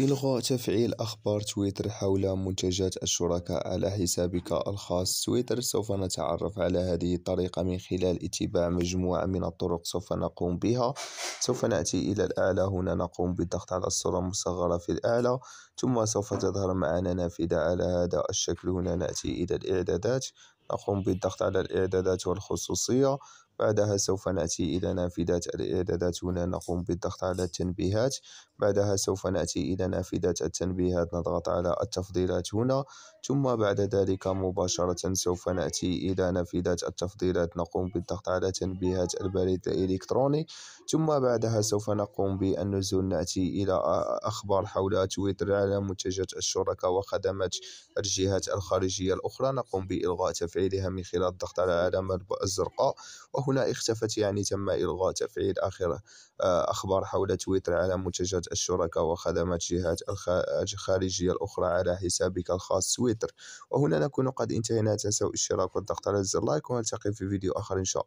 إلغاء تفعيل أخبار تويتر حول منتجات الشركاء على حسابك الخاص تويتر سوف نتعرف على هذه الطريقة من خلال اتباع مجموعة من الطرق سوف نقوم بها سوف نأتي إلى الأعلى هنا نقوم بالضغط على الصورة المصغرة في الأعلى ثم سوف تظهر معنا نافذة على هذا الشكل هنا نأتي إلى الإعدادات نقوم بالضغط على الإعدادات والخصوصية بعدها سوف نأتي إلى نافذة الإعدادات هنا نقوم بالضغط على التنبيهات بعدها سوف نأتي إلى نافذة التنبيهات نضغط على التفضيلات هنا ثم بعد ذلك مباشرة سوف نأتي إلى نافذة التفضيلات نقوم بالضغط على تنبيهات البريد الإلكتروني ثم بعدها سوف نقوم بالنزول نأتي إلى أخبار حول تويتر على منتجات الشركة وخدمات الجهات الخارجية الأخرى نقوم بإلغاء تفعيلها من خلال الضغط على العلامة الزرقاء وهنا هنا اختفت يعني تم إلغاء تفعيل آخر آه، أخبار حول تويتر على منتجات الشركاء وخدمات جهات الخارجية آه، الأخرى على حسابك الخاص تويتر وهنا نكون قد انتهينا تنسوا الاشتراك والضغط على زر لايك ونلتقي في فيديو آخر إن شاء الله